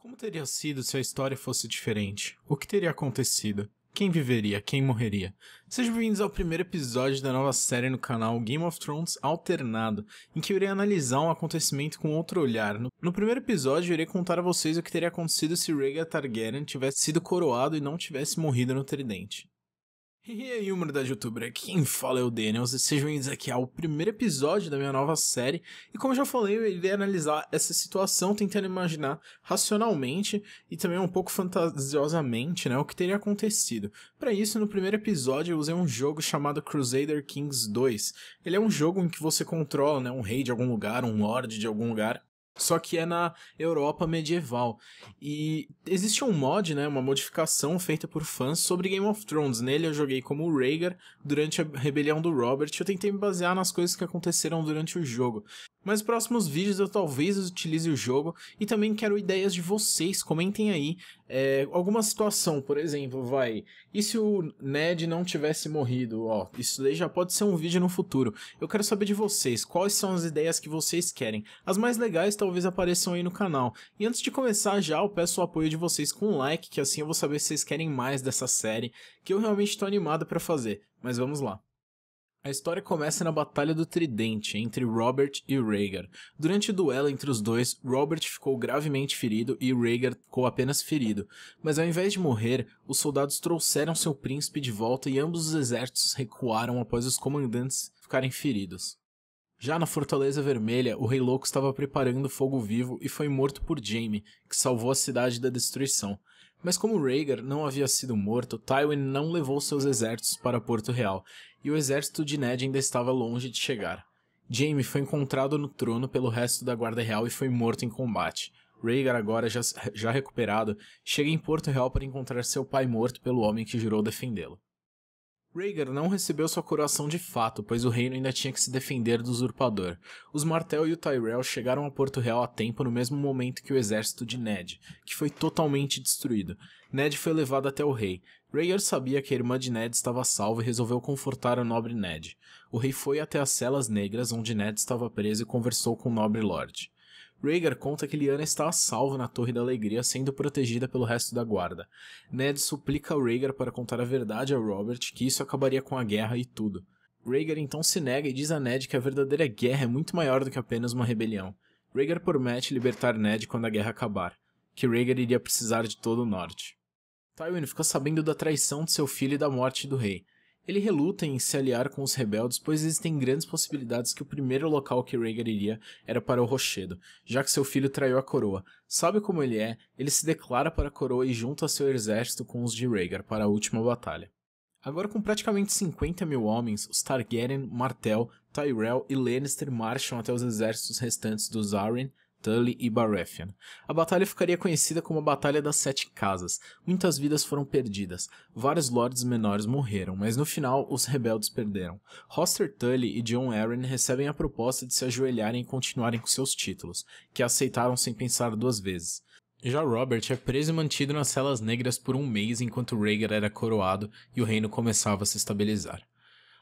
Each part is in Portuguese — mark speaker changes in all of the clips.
Speaker 1: Como teria sido se a história fosse diferente? O que teria acontecido? Quem viveria? Quem morreria? Sejam bem-vindos ao primeiro episódio da nova série no canal Game of Thrones Alternado, em que eu irei analisar um acontecimento com outro olhar. No primeiro episódio, eu irei contar a vocês o que teria acontecido se Rhaegar Targaryen tivesse sido coroado e não tivesse morrido no Tridente. E aí, humanidade youtuber, quem fala é o Daniels e sejam bem-vindos aqui ao primeiro episódio da minha nova série. E como eu já falei, eu irei analisar essa situação tentando imaginar racionalmente e também um pouco fantasiosamente né, o que teria acontecido. Para isso, no primeiro episódio eu usei um jogo chamado Crusader Kings 2. Ele é um jogo em que você controla né, um rei de algum lugar, um lord de algum lugar, só que é na Europa medieval. E existe um mod, né, uma modificação feita por fãs sobre Game of Thrones. Nele eu joguei como Rhaegar durante a rebelião do Robert. Eu tentei me basear nas coisas que aconteceram durante o jogo. Mas próximos vídeos eu talvez utilize o jogo e também quero ideias de vocês. Comentem aí é, alguma situação, por exemplo, vai. E se o Ned não tivesse morrido? Ó, isso daí já pode ser um vídeo no futuro. Eu quero saber de vocês quais são as ideias que vocês querem. As mais legais talvez apareçam aí no canal. E antes de começar já, eu peço o apoio de vocês com um like, que assim eu vou saber se vocês querem mais dessa série, que eu realmente estou animado para fazer. Mas vamos lá. A história começa na Batalha do Tridente entre Robert e Rhaegar. Durante o duelo entre os dois, Robert ficou gravemente ferido e Rhaegar ficou apenas ferido. Mas ao invés de morrer, os soldados trouxeram seu príncipe de volta e ambos os exércitos recuaram após os comandantes ficarem feridos. Já na Fortaleza Vermelha, o Rei Louco estava preparando fogo vivo e foi morto por Jaime, que salvou a cidade da destruição. Mas como Rhaegar não havia sido morto, Tywin não levou seus exércitos para Porto Real, e o exército de Ned ainda estava longe de chegar. Jaime foi encontrado no trono pelo resto da Guarda Real e foi morto em combate. Rhaegar, agora já, já recuperado, chega em Porto Real para encontrar seu pai morto pelo homem que jurou defendê-lo. Rhaegar não recebeu sua coroação de fato, pois o reino ainda tinha que se defender do usurpador. Os Martel e o Tyrell chegaram a Porto Real a tempo no mesmo momento que o exército de Ned, que foi totalmente destruído. Ned foi levado até o rei. Rhaegar sabia que a irmã de Ned estava salva e resolveu confortar o nobre Ned. O rei foi até as celas negras onde Ned estava preso e conversou com o nobre lord. Rhaegar conta que Lyanna está a salvo na Torre da Alegria, sendo protegida pelo resto da guarda. Ned suplica a Rhaegar para contar a verdade a Robert, que isso acabaria com a guerra e tudo. Rhaegar então se nega e diz a Ned que a verdadeira guerra é muito maior do que apenas uma rebelião. Rhaegar promete libertar Ned quando a guerra acabar, que Rhaegar iria precisar de todo o norte. Tywin fica sabendo da traição de seu filho e da morte do rei. Ele reluta em se aliar com os rebeldes, pois existem grandes possibilidades que o primeiro local que Rhaegar iria era para o Rochedo, já que seu filho traiu a coroa. Sabe como ele é, ele se declara para a coroa e junta seu exército com os de Rhaegar para a última batalha. Agora com praticamente 50 mil homens, os Targaryen, Martell, Tyrell e Lannister marcham até os exércitos restantes dos Arryn, Tully e Baratheon. A batalha ficaria conhecida como a Batalha das Sete Casas. Muitas vidas foram perdidas, vários lordes menores morreram, mas no final os rebeldes perderam. Hoster Tully e John Arryn recebem a proposta de se ajoelharem e continuarem com seus títulos, que aceitaram sem pensar duas vezes. Já Robert é preso e mantido nas celas negras por um mês enquanto Rhaegar era coroado e o reino começava a se estabilizar.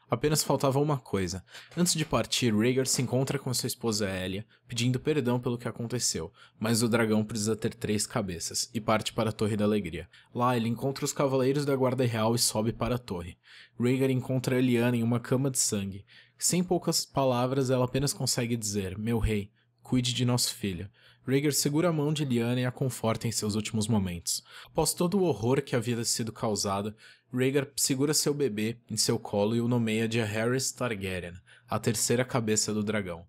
Speaker 1: Apenas faltava uma coisa. Antes de partir, Rhaegar se encontra com sua esposa Elia, pedindo perdão pelo que aconteceu, mas o dragão precisa ter três cabeças, e parte para a Torre da Alegria. Lá, ele encontra os cavaleiros da Guarda Real e sobe para a torre. Rhaegar encontra Eliana em uma cama de sangue. Sem poucas palavras, ela apenas consegue dizer, meu rei, cuide de nosso filho. Rhaegar segura a mão de Lyanna e a conforta em seus últimos momentos. Após todo o horror que havia sido causado, Rhaegar segura seu bebê em seu colo e o nomeia de Harris Targaryen, a terceira cabeça do dragão.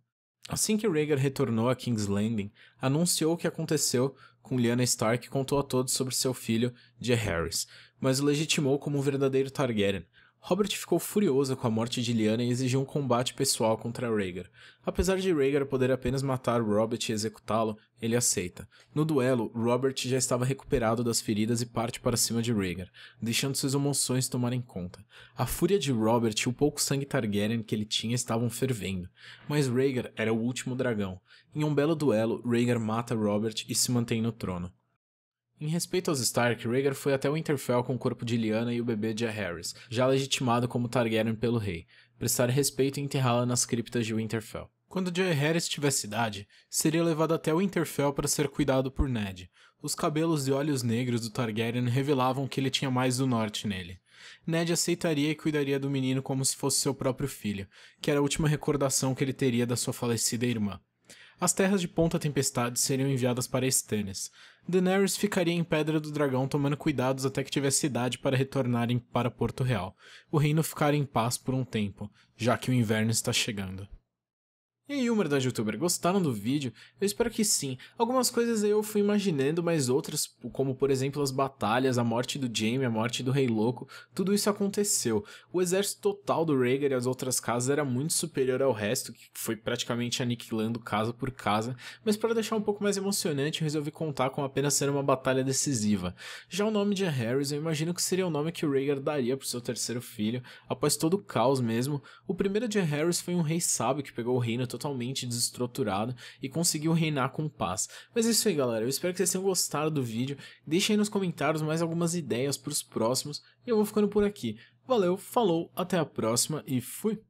Speaker 1: Assim que Rhaegar retornou a King's Landing, anunciou o que aconteceu com Lyanna Stark e contou a todos sobre seu filho, de Harris, mas o legitimou como um verdadeiro Targaryen, Robert ficou furioso com a morte de Lyanna e exigiu um combate pessoal contra Rhaegar. Apesar de Rhaegar poder apenas matar Robert e executá-lo, ele aceita. No duelo, Robert já estava recuperado das feridas e parte para cima de Rhaegar, deixando suas emoções tomarem conta. A fúria de Robert e o pouco sangue Targaryen que ele tinha estavam fervendo, mas Rhaegar era o último dragão. Em um belo duelo, Rhaegar mata Robert e se mantém no trono. Em respeito aos Stark, Rhaegar foi até Winterfell com o corpo de Lyanna e o bebê de Harris, já legitimado como Targaryen pelo rei, prestar respeito e enterrá-la nas criptas de Winterfell. Quando Joe Harris tivesse idade, seria levado até Winterfell para ser cuidado por Ned. Os cabelos e olhos negros do Targaryen revelavam que ele tinha mais do norte nele. Ned aceitaria e cuidaria do menino como se fosse seu próprio filho, que era a última recordação que ele teria da sua falecida irmã. As terras de Ponta Tempestade seriam enviadas para Stannis. Daenerys ficaria em Pedra do Dragão tomando cuidados até que tivesse idade para retornarem para Porto Real. O reino ficaria em paz por um tempo, já que o inverno está chegando. E aí, da youtuber, gostaram do vídeo? Eu espero que sim. Algumas coisas eu fui imaginando, mas outras, como por exemplo as batalhas, a morte do Jaime, a morte do Rei Louco, tudo isso aconteceu. O exército total do Rhaegar e as outras casas era muito superior ao resto, que foi praticamente aniquilando casa por casa, mas para deixar um pouco mais emocionante, eu resolvi contar com apenas ser uma batalha decisiva. Já o nome de Harris, eu imagino que seria o nome que o Rhaegar daria pro seu terceiro filho, após todo o caos mesmo. O primeiro de Harris foi um rei sábio que pegou o reino totalmente desestruturado e conseguiu reinar com paz. Mas é isso aí, galera. Eu espero que vocês tenham gostado do vídeo. Deixem aí nos comentários mais algumas ideias para os próximos. E eu vou ficando por aqui. Valeu, falou, até a próxima e fui!